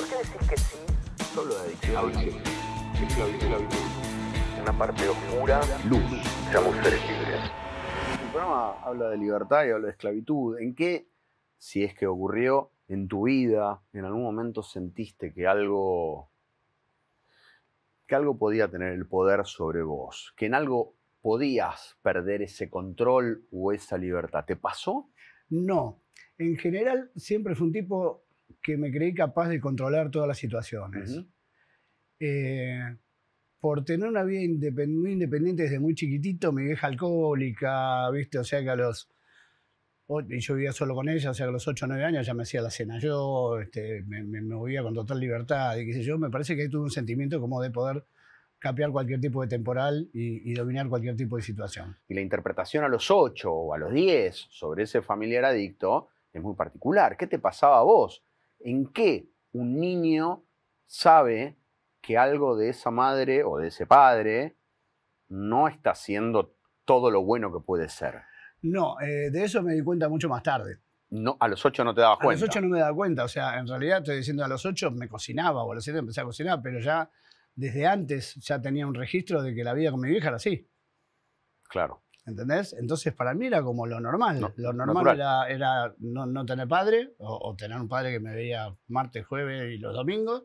¿Por qué decir que sí solo adicción? Es la vida, Una parte oscura. Luz. Seamos seres libres. El programa habla de libertad y habla de esclavitud. ¿En qué, si es que ocurrió en tu vida, en algún momento sentiste que algo que algo podía tener el poder sobre vos, que en algo podías perder ese control o esa libertad. ¿Te pasó? No. En general, siempre fue un tipo que me creí capaz de controlar todas las situaciones. Eh, por tener una vida muy independiente desde muy chiquitito, mi vieja alcohólica, ¿viste? O sea que a los. Y yo vivía solo con ella, o sea que a los 8 o 9 años ya me hacía la cena yo, este, me, movía con total libertad, y yo. Me parece que ahí tuve un sentimiento como de poder capear cualquier tipo de temporal y, y, dominar cualquier tipo de situación. Y la interpretación a los 8 o a los 10 sobre ese familiar adicto es muy particular. ¿Qué te pasaba a vos? en qué un niño sabe que algo de esa madre o de ese padre no está siendo todo lo bueno que puede ser. No, eh, de eso me di cuenta mucho más tarde. No, a los ocho no te dabas cuenta. A los ocho no me daba cuenta, o sea, en realidad estoy diciendo a los ocho me cocinaba o a los siete empecé a cocinar, pero ya desde antes ya tenía un registro de que la vida con mi vieja era así. Claro. ¿Entendés? Entonces, para mí era como lo normal. lo normal era, no, tener padre o, tener un padre que me veía martes, jueves y los domingos.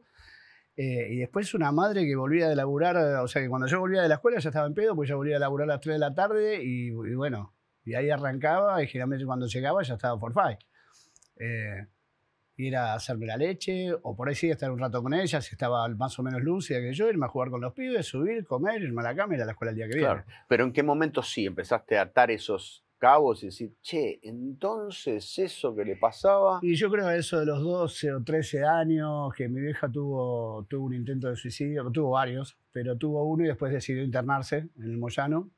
Eh, y después una madre que volvía de laburar, o sea que cuando yo volvía de la escuela ya estaba en pedo, pues ya volvía a laburar a las 3 de la tarde y, bueno, y ahí arrancaba y generalmente cuando llegaba ya estaba por five ir a hacerme la leche, o por ahí sí estar un rato con ella, si estaba más o menos lúcida que yo, irme a jugar con los pibes, subir, comer, irme a la cama y ir a la escuela el día que claro. Pero ¿en qué momento sí empezaste a atar esos cabos y decir, che, entonces eso que le pasaba? Y yo creo eso de los 12 o 13 años, que mi vieja tuvo, tuvo un intento de suicidio, tuvo varios, pero tuvo uno y después decidió internarse en el Moyano.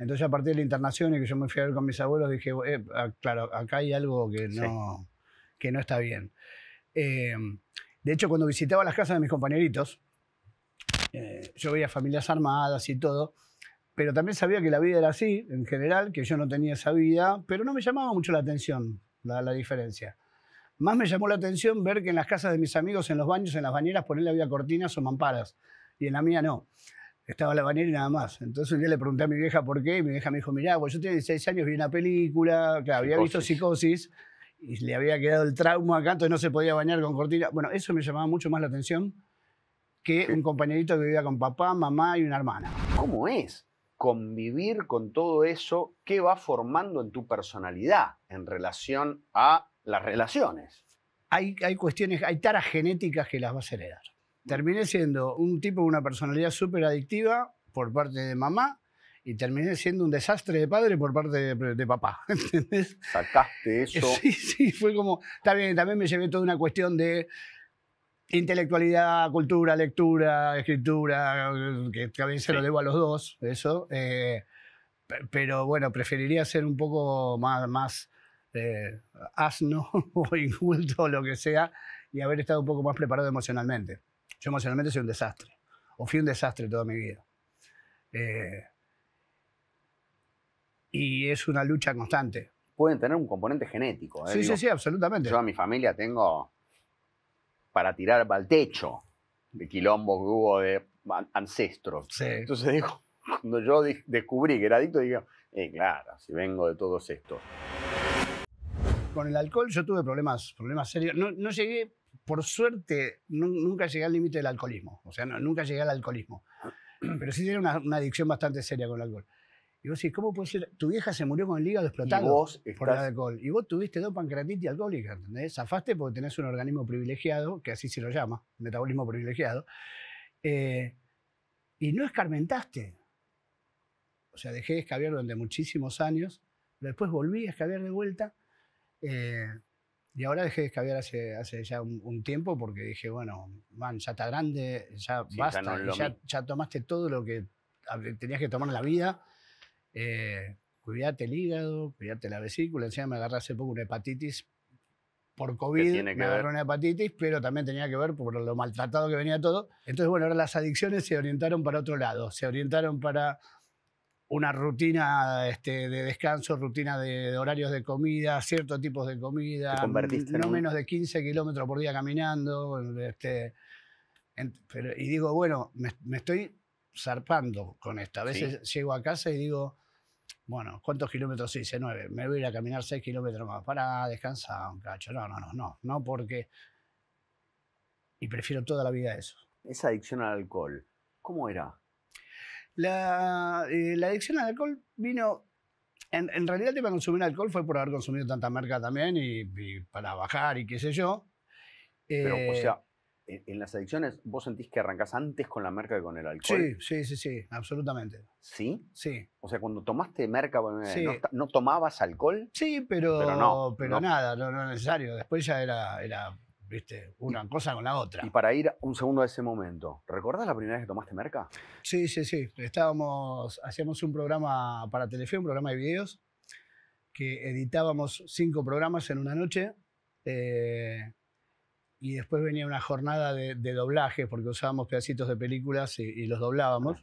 Entonces a partir de la internación y que yo me fui a ver con mis abuelos, dije, eh, ah, claro, acá hay algo que no que no está bien. Em, de hecho, cuando visitaba las casas de mis compañeritos, eh, yo veía familias armadas y todo, pero también sabía que la vida era así, en general, que yo no tenía esa vida, pero no me llamaba mucho la atención la, diferencia. Más me llamó la atención ver que en las casas de mis amigos, en los baños, en las bañeras, ponerle había cortinas o mamparas, y en la mía no. Estaba la bañera y nada más. Entonces un día le pregunté a mi vieja por qué, y mi vieja me dijo, mirá, pues yo tenía 16 años, vi una película, claro, había visto Psicosis, y le había quedado el trauma acá, entonces no se podía bañar con cortina. Bueno, eso me llamaba mucho más la atención que un compañerito que vivía con papá, mamá y una hermana. ¿Cómo es convivir con todo eso que va formando en tu personalidad en relación a las relaciones? Hay, hay cuestiones, hay taras genéticas que las vas a heredar. Terminé siendo un tipo de una personalidad súper adictiva por parte de mamá, y terminé siendo un desastre de padre por parte de, papá, ¿entendés? Sacaste eh, eso. Sí, sí, fue como, también también me llevé toda una cuestión de intelectualidad, cultura, lectura, escritura, que, también a veces lo debo a los dos, eso. Eh, pero bueno, preferiría ser un poco más, más eh, asno o inculto o lo que sea y haber estado un poco más preparado emocionalmente. Yo emocionalmente soy un desastre, o fui un desastre toda mi vida. Eh, y es una lucha constante. Pueden tener un componente genético. ¿eh? Sí, sí, sí, absolutamente. Yo a mi familia tengo para tirar al techo de quilombo que hubo de ancestros. Entonces digo, cuando yo descubrí que era adicto, dije, eh, claro, si vengo de todos estos. Con el alcohol yo tuve problemas, problemas serios. No, llegué, por suerte, nunca llegué al límite del alcoholismo. O sea, nunca llegué al alcoholismo. Pero sí tenía una, una adicción bastante seria con el alcohol. Y vos decís, ¿cómo puede ser? Tu vieja se murió con el hígado explotado por el alcohol. Y vos tuviste dos pancreatitis alcohólica, ¿entendés? Zafaste porque tenés un organismo privilegiado, que así se lo llama, metabolismo privilegiado. Eh, y no escarmentaste. O sea, dejé de escabiar durante muchísimos años, pero después volví a escabiar de vuelta. Eh, y ahora dejé de escabiar hace, ya un, tiempo porque dije, bueno, man, ya está grande, ya basta, ya, ya tomaste todo lo que tenías que tomar en la vida eh, cuídate el hígado, cuídate la vesícula. Encima me agarré hace poco una hepatitis por COVID, me agarré una hepatitis, pero también tenía que ver por lo maltratado que venía todo. Entonces, bueno, ahora las adicciones se orientaron para otro lado, se orientaron para una rutina este, de descanso, rutina de, horarios de comida, ciertos tipos de comida, no menos de 15 kilómetros por día caminando. Este, y digo, bueno, me, estoy zarpando con esto. A veces llego a casa y digo, bueno, ¿cuántos kilómetros hice? Nueve. Me voy a ir a caminar seis kilómetros más. Para, descansar, un cacho. No, no, no, no. No porque... Y prefiero toda la vida eso. Esa adicción al alcohol, ¿cómo era? La, eh, adicción al alcohol vino... En, realidad el tema de consumir alcohol fue por haber consumido tanta marca también y, para bajar y qué sé yo. Pero, o eh, sea, e-, en las adicciones, ¿vos sentís que arrancás antes con la merca que con el alcohol? Sí, sí, sí, sí, absolutamente. ¿Sí? Sí. O sea, cuando tomaste merca, ¿no, tomabas alcohol? Sí, pero, no, nada, no, era necesario. Después ya era, viste, una cosa con la otra. Y para ir un segundo a ese momento, ¿recordás la primera vez que tomaste merca? Sí, sí, sí. Estábamos, hacíamos un programa para Telefe, un programa de videos, que editábamos cinco programas en una noche. Eh, y después venía una jornada de, doblaje, porque usábamos pedacitos de películas y, los doblábamos.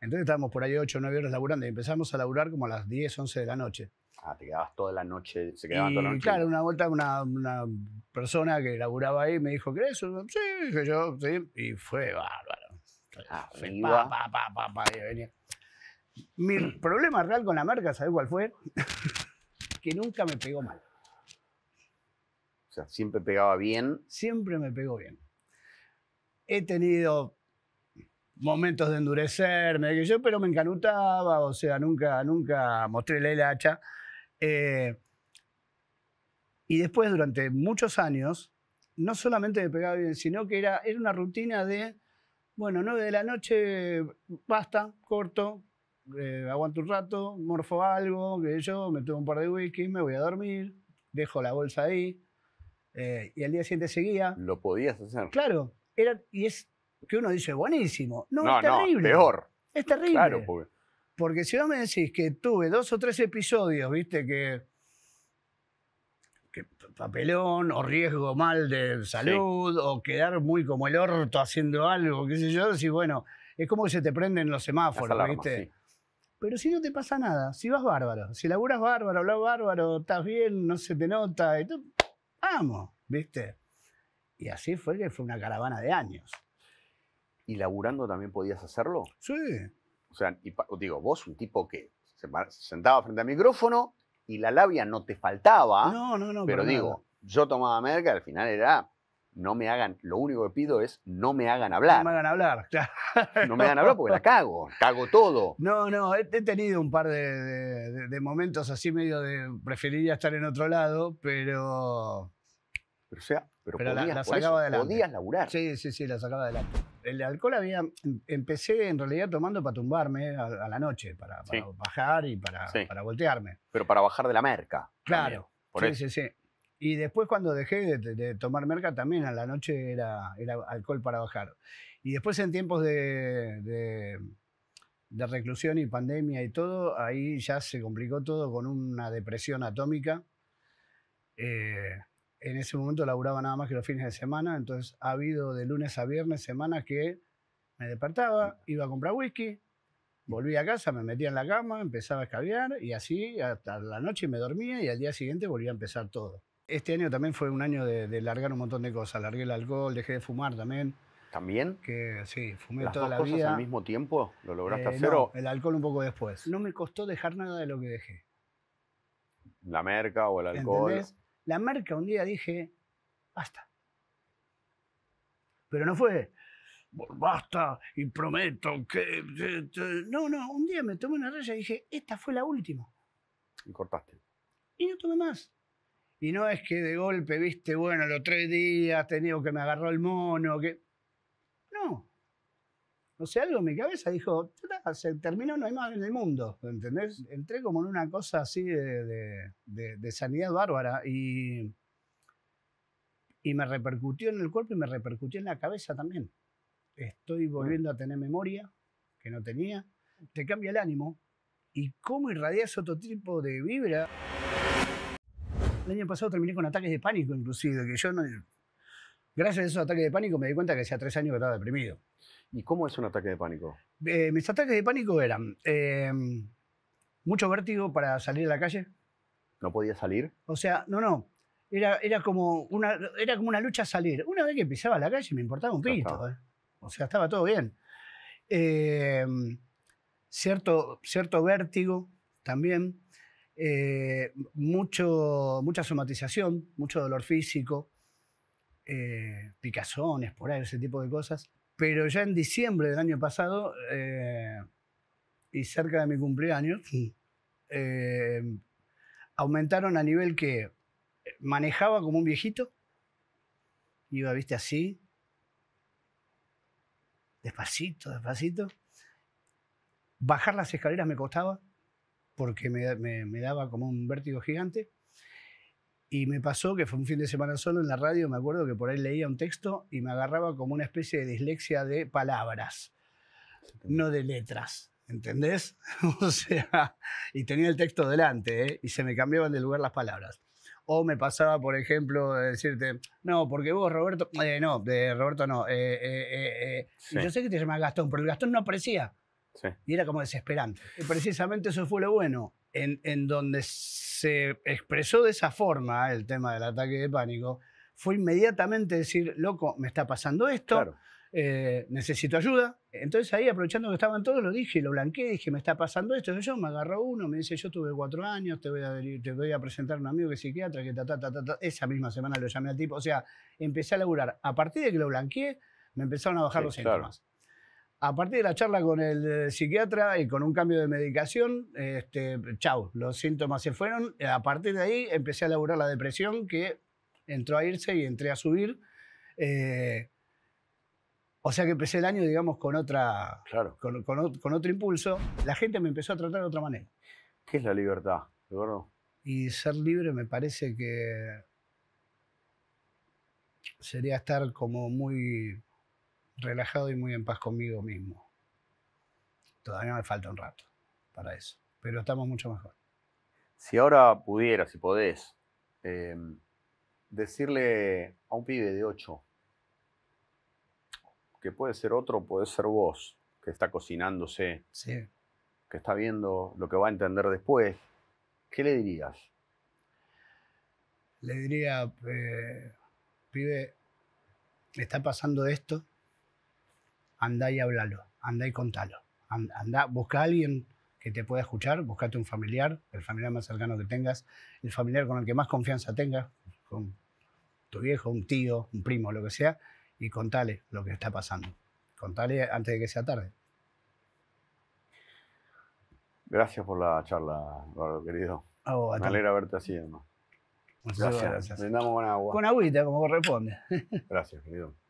Entonces estábamos por ahí 8 o 9 horas laburando y empezamos a laburar como a las 10, 11 de la noche. Ah, te quedabas toda la noche, se quedaban toda la noche. Claro, una vuelta una, persona que laburaba ahí me dijo, eso Sí, dije yo, sí, y fue bárbaro. Ah, venía. Mi problema real con la marca, ¿sabes cuál fue? que nunca me pegó mal siempre pegaba bien. Siempre me pegó bien. He tenido momentos de endurecerme, yo, pero me encanutaba, o sea, nunca, nunca mostré el hacha. Eh, y después, durante muchos años, no solamente me pegaba bien, sino que era, era una rutina de, bueno, 9 de la noche, basta, corto, eh, aguanto un rato, morfo algo, que yo me tomo un par de whisky, me voy a dormir, dejo la bolsa ahí, eh, y al día siguiente seguía. Lo podías hacer. Claro, era, y es que uno dice, buenísimo. No, es terrible. No, peor. Es terrible. Claro, porque... porque si vos me decís que tuve dos o tres episodios, viste, que, que papelón o riesgo mal de salud o quedar muy como el orto haciendo algo, qué sé yo, decís, bueno, es como que se te prenden los semáforos, viste. Pero si no te pasa nada, si vas bárbaro, si laburas bárbaro, hablas bárbaro, estás bien, no se te nota, y tú, amo, ¿viste? Y así fue que fue una caravana de años. ¿Y laburando también podías hacerlo? Sí. O sea, digo, vos un tipo que se sentaba frente al micrófono y la labia no te faltaba. No, no, no. Pero digo, yo tomaba merca, al final era no me hagan, lo único que pido es no me hagan hablar. No me hagan hablar, No me hagan hablar porque la cago, cago todo. No, no, he, tenido un par de, de, momentos así medio de preferiría estar en otro lado, pero... Pero, sea, pero, podías, la, sacaba podías laburar. Sí, sí, sí, la sacaba adelante. El alcohol había, em, empecé en realidad tomando para tumbarme a, la noche, para, bajar y para, para voltearme. Pero para bajar de la merca. Claro, sí, sí, sí. Y después cuando dejé de, tomar merca también a la noche era, alcohol para bajar. Y después en tiempos de, reclusión y pandemia y todo, ahí ya se complicó todo con una depresión atómica. Eh, en ese momento laburaba nada más que los fines de semana, entonces ha habido de lunes a viernes semanas que me despertaba, iba a comprar whisky, volvía a casa, me metía en la cama, empezaba a escabear y así hasta la noche me dormía y al día siguiente volvía a empezar todo. Este año también fue un año de, largar un montón de cosas. Largué el alcohol, dejé de fumar también. ¿También? sí, fumé ¿Las toda dos cosas al mismo tiempo? ¿Lo lograste eh, el alcohol un poco después. No me costó dejar nada de lo que dejé. ¿La merca o el alcohol? ¿Entendés? La merca un día dije, basta. Pero no fue, basta y prometo que... No, no, un día me tomé una raya y dije, esta fue la última. Y cortaste. Y no tomé más. Y no es que de golpe, viste, bueno, los tres días tenido que me agarró el mono, que... No. O sea, algo en mi cabeza dijo, se terminó, no hay más en el mundo, ¿entendés? Entré como en una cosa así de, sanidad bárbara y, y me repercutió en el cuerpo y me repercutió en la cabeza también. Estoy volviendo a tener memoria que no tenía. Te cambia el ánimo y cómo irradias otro tipo de vibra. El año pasado terminé con ataques de pánico, inclusive, que yo no... Gracias a esos ataques de pánico me di cuenta que hacía tres años que estaba deprimido. ¿Y cómo es un ataque de pánico? Eh, mis ataques de pánico eran eh, mucho vértigo para salir a la calle. ¿No podía salir? O sea, no, no. Era, era, como, una, era como una lucha a salir. Una vez que pisaba la calle me importaba un pito. Eh. O sea, estaba todo bien. cierto, cierto vértigo también. Eh, mucho, mucha somatización, mucho dolor físico, eh, picazones, por ahí, ese tipo de cosas. Pero ya en diciembre del año pasado, eh, y cerca de mi cumpleaños, aumentaron a nivel que manejaba como un viejito, iba, viste, así, despacito, despacito. Bajar las escaleras me costaba porque me, me, daba como un vértigo gigante. Y me pasó que fue un fin de semana solo en la radio, me acuerdo que por ahí leía un texto y me agarraba como una especie de dislexia de palabras, no de letras, ¿entendés? o sea, y tenía el texto delante ¿eh? y se me cambiaban de lugar las palabras. O me pasaba, por ejemplo, decirte, no, porque vos, Roberto, eh, no, de Roberto no, eh, yo sé que te llamas Gastón, pero el Gastón no aparecía. Y era como desesperante. precisamente eso fue lo bueno. En, donde se expresó de esa forma el tema del ataque de pánico, fue inmediatamente decir, loco, me está pasando esto, eh, necesito ayuda. Entonces ahí, aprovechando que estaban todos, lo dije, lo blanqueé, dije, me está pasando esto. yo me agarró uno, me dice, yo tuve cuatro años, te voy a, te voy a presentar un amigo que es psiquiatra, que ta, ta, ta, ta, Esa misma semana lo llamé al tipo. O sea, empecé a laburar. A partir de que lo blanqueé, me empezaron a bajar los a partir de la charla con el eh, psiquiatra y con un cambio de medicación, este, chau, los síntomas se fueron. Eh, a partir de ahí empecé a laburar la depresión que entró a irse y entré a subir. Eh, o sea que empecé el año, digamos, con, otra, con, con, otro impulso. La gente me empezó a tratar de otra manera. ¿Qué es la libertad, Eduardo? Y ser libre me parece que sería estar como muy relajado y muy en paz conmigo mismo. Todavía me falta un rato para eso, pero estamos mucho mejor. Si ahora pudieras, si podés, em, decirle a un pibe de 8, que puede ser otro, puede ser vos, que está cocinándose, que está viendo lo que va a entender después, ¿qué le dirías? Le diría, eh, pibe, está pasando esto, Anda y háblalo, anda y contalo. anda busca a alguien que te pueda escuchar, buscate un familiar, el familiar más cercano que tengas, el familiar con el que más confianza tengas, con tu viejo, un tío, un primo, lo que sea, y contale lo que está pasando. Contale antes de que sea tarde. Gracias por la charla, Eduardo, querido. Me alegra verte así, hermano. Muchas gracias. gracias. Brindamos con agua. Con agüita, como corresponde. Gracias, querido.